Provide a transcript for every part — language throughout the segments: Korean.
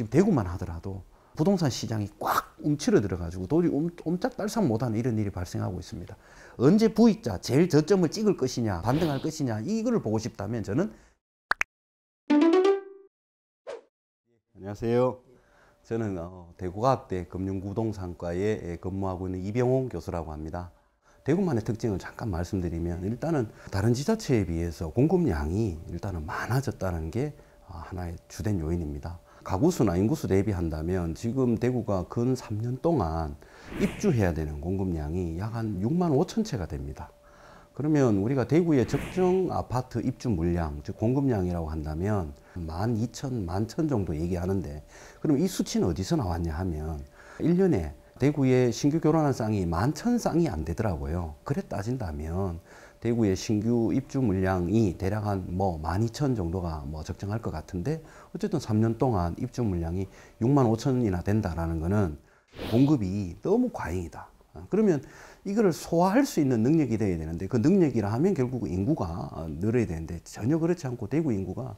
지금 대구만 하더라도 부동산 시장이 꽉 움츠러들어 가지고 도저히 옴짝달싹 못하는 이런 일이 발생하고 있습니다. 언제 부익자 제일 저점을 찍을 것이냐 반등할 것이냐 이걸 보고 싶다면 저는 안녕하세요. 저는 어, 대구과학대 금융부동산과에 예, 근무하고 있는 이병홍 교수라고 합니다. 대구만의 특징을 잠깐 말씀드리면 일단은 다른 지자체에 비해서 공급량이 일단은 많아졌다는 게 아, 하나의 주된 요인입니다. 가구수나 인구수 대비한다면 지금 대구가 근 3년 동안 입주해야 되는 공급량이 약 한 6만 5천 채가 됩니다. 그러면 우리가 대구의 적정 아파트 입주 물량, 즉 공급량이라고 한다면 12,000, 1 1 정도 얘기하는데 그럼 이 수치는 어디서 나왔냐 하면 1년에 대구에 신규 결혼한 쌍이 만 천 쌍이 안 되더라고요. 그래 따진다면 대구의 신규 입주 물량이 대략 한뭐12,000 정도가 뭐 적정할 것 같은데 어쨌든 3년 동안 입주 물량이 6만 5천이나 된다라는 거는 공급이 너무 과잉이다. 그러면 이거를 소화할 수 있는 능력이 돼야 되는데 그 능력이라 하면 결국 인구가 늘어야 되는데 전혀 그렇지 않고 대구 인구가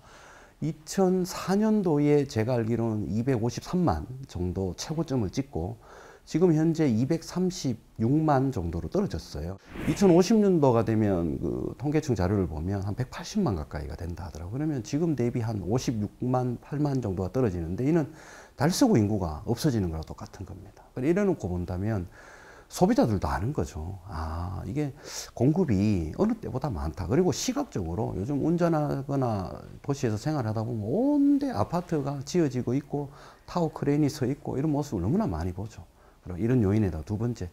2004년도에 제가 알기로는 253만 정도 최고점을 찍고 지금 현재 236만 정도로 떨어졌어요. 2050년도가 되면 그 통계청 자료를 보면 한 180만 가까이가 된다 하더라고요. 그러면 지금 대비 한 56만, 8만 정도가 떨어지는데 이는 달서구 인구가 없어지는 거랑 똑같은 겁니다. 그러니까 이래놓고 본다면 소비자들도 아는 거죠. 아, 이게 공급이 어느 때보다 많다. 그리고 시각적으로 요즘 운전하거나 도시에서 생활하다 보면 온데 아파트가 지어지고 있고 타워 크레인이 서 있고 이런 모습을 너무나 많이 보죠. 이런 요인에다 두 번째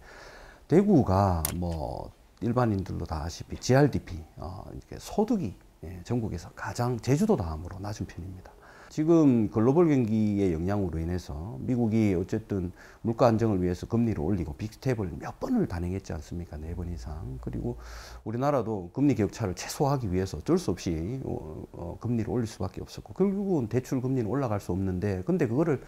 대구가 뭐 일반인들도 다 아시피 GRDP 어, 이렇게 소득이 예, 전국에서 가장 제주도 다음으로 낮은 편입니다. 지금 글로벌 경기의 영향으로 인해서 미국이 어쨌든 물가 안정을 위해서 금리를 올리고 빅스텝을 몇 번을 단행했지 않습니까? 네 번 이상. 그리고 우리나라도 금리 격차를 최소화하기 위해서 어쩔 수 없이 어, 어, 금리를 올릴 수밖에 없었고 결국은 대출 금리는 올라갈 수 없는데 근데 그거를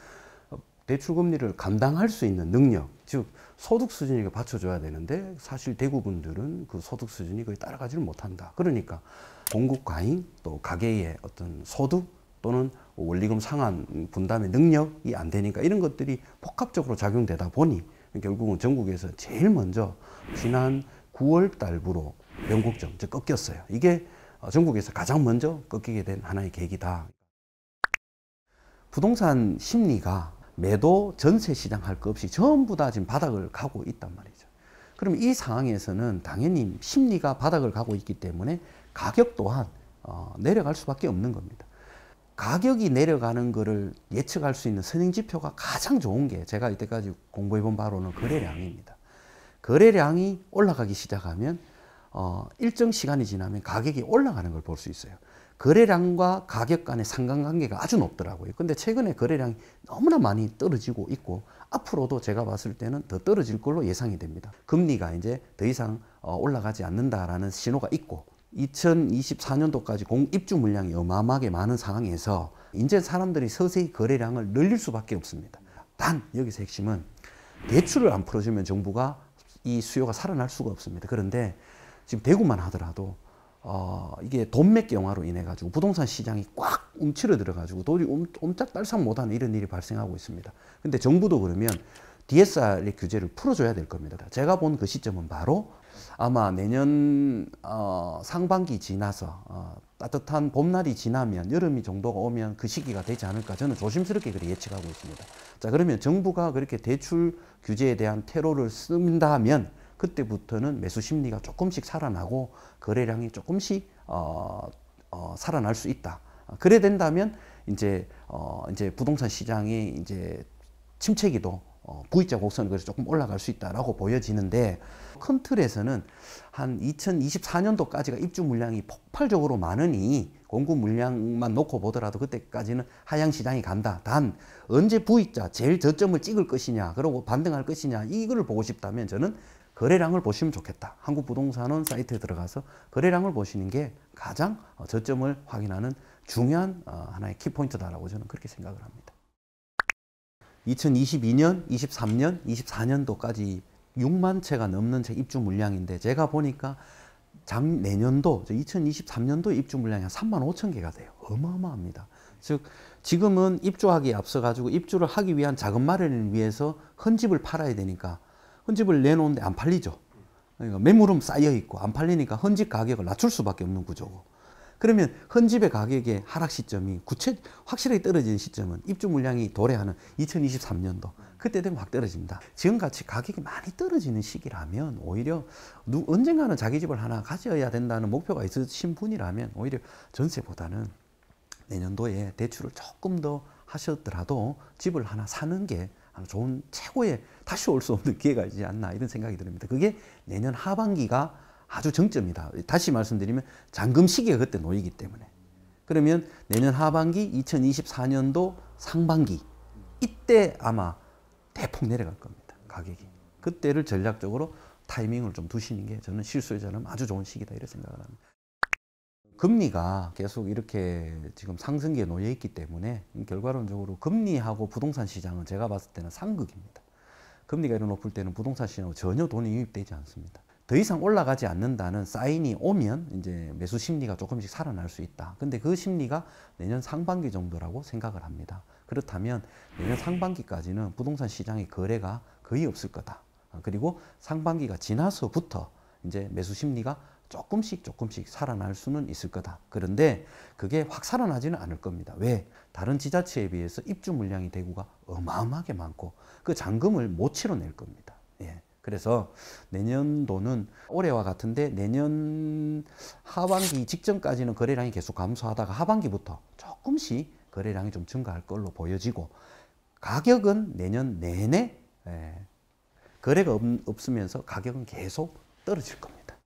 대출 금리를 감당할 수 있는 능력, 즉 소득 수준이 받쳐줘야 되는데 사실 대구분들은 그 소득 수준이 거의 따라가지를 못한다. 그러니까 공급 과잉 또 가계의 어떤 소득 또는 원리금 상환 분담의 능력이 안 되니까 이런 것들이 복합적으로 작용되다 보니 결국은 전국에서 제일 먼저 지난 9월 달부로 변곡점 즉 꺾였어요. 이게 전국에서 가장 먼저 꺾이게 된 하나의 계기다. 부동산 심리가 매도 전세 시장 할 것 없이 전부 다 지금 바닥을 가고 있단 말이죠. 그럼 이 상황에서는 당연히 심리가 바닥을 가고 있기 때문에 가격 또한 어, 내려갈 수밖에 없는 겁니다. 가격이 내려가는 것을 예측할 수 있는 선행지표가 가장 좋은 게 제가 이때까지 공부해 본 바로는 거래량입니다. 거래량이 올라가기 시작하면 어, 일정 시간이 지나면 가격이 올라가는 걸 볼 수 있어요. 거래량과 가격 간의 상관관계가 아주 높더라고요. 근데 최근에 거래량이 너무나 많이 떨어지고 있고 앞으로도 제가 봤을 때는 더 떨어질 걸로 예상이 됩니다. 금리가 이제 더 이상 어, 올라가지 않는다라는 신호가 있고 2024년도까지 공입주 물량이 어마어마하게 많은 상황에서 이제 사람들이 서서히 거래량을 늘릴 수밖에 없습니다. 단 여기서 핵심은 대출을 안 풀어주면 정부가 이 수요가 살아날 수가 없습니다. 그런데 지금 대구만 하더라도 어, 이게 돈 맺기 영화로 인해 가지고 부동산 시장이 꽉 움츠러들어 가지고 돈이 옴짝달싹 못하는 이런 일이 발생하고 있습니다. 근데 정부도 그러면 DSR의 규제를 풀어줘야 될 겁니다. 제가 본 그 시점은 바로 아마 내년 어, 상반기 지나서 어, 따뜻한 봄날이 지나면 여름이 정도가 오면 그 시기가 되지 않을까 저는 조심스럽게 그렇게 예측하고 있습니다. 자 그러면 정부가 그렇게 대출 규제에 대한 테러를 쓴다면 그때부터는 매수 심리가 조금씩 살아나고 거래량이 조금씩 어, 어, 살아날 수 있다. 그래 된다면 이제 어, 이제 부동산 시장이 이제 침체기도 어, V자 곡선을 그래서 조금 올라갈 수 있다라고 보여지는데 큰 틀에서는 한 2024년도까지가 입주 물량이 폭발적으로 많으니 공급 물량만 놓고 보더라도 그때까지는 하향 시장이 간다. 단 언제 V자 제일 저점을 찍을 것이냐, 그리고 반등할 것이냐 이거를 보고 싶다면 저는 거래량을 보시면 좋겠다. 한국 부동산원 사이트에 들어가서 거래량을 보시는 게 가장 어, 저점을 확인하는 중요한 어, 하나의 키포인트다라고 저는 그렇게 생각을 합니다. 2022년, 23년, 24년도까지 6만 채가 넘는 제 입주 물량인데 제가 보니까 작 내년도 2023년도 입주 물량이 한 3만 5천 개가 돼요. 어마어마합니다. 즉 지금은 입주하기에 앞서 가지고 입주를 하기 위한 자금 마련을 위해서 헌집을 팔아야 되니까 헌집을 내놓는데 안 팔리죠. 그러니까 매물은 쌓여 있고 안 팔리니까 헌집 가격을 낮출 수밖에 없는 구조고. 그러면 헌집의 가격의 하락 시점이 구체 확실하게 떨어지는 시점은 입주 물량이 도래하는 2023년도 그때 되면 확 떨어집니다. 지금같이 가격이 많이 떨어지는 시기라면 오히려 누, 언젠가는 자기 집을 하나 가져야 된다는 목표가 있으신 분이라면 오히려 전세보다는 내년도에 대출을 조금 더 하셨더라도 집을 하나 사는 게 좋은 최고의 다시 올 수 없는 기회가 있지 않나 이런 생각이 듭니다. 그게 내년 하반기가 아주 정점이다. 다시 말씀드리면 잔금 시기가 그때 놓이기 때문에. 그러면 내년 하반기 2024년도 상반기 이때 아마 대폭 내려갈 겁니다. 가격이. 그때를 전략적으로 타이밍을 좀 두시는 게 저는 실수에 는 아주 좋은 시기다 이런 생각을 합니다. 금리가 계속 이렇게 지금 상승기에 놓여 있기 때문에 결과론적으로 금리하고 부동산 시장은 제가 봤을 때는 상극입니다. 금리가 이렇게 높을 때는 부동산 시장으로 전혀 돈이 유입되지 않습니다. 더 이상 올라가지 않는다는 사인이 오면 이제 매수 심리가 조금씩 살아날 수 있다. 근데 그 심리가 내년 상반기 정도라고 생각을 합니다. 그렇다면 내년 상반기까지는 부동산 시장의 거래가 거의 없을 거다. 그리고 상반기가 지나서부터 이제 매수 심리가 조금씩 조금씩 살아날 수는 있을 거다. 그런데 그게 확 살아나지는 않을 겁니다. 왜? 다른 지자체에 비해서 입주 물량이 대구가 어마어마하게 많고 그 잔금을 못 치러낼 겁니다. 예. 그래서 내년도는 올해와 같은데 내년 하반기 직전까지는 거래량이 계속 감소하다가 하반기부터 조금씩 거래량이 좀 증가할 걸로 보여지고 가격은 내년 내내 예, 거래가 없, 없으면서 가격은 계속 떨어질 겁니다.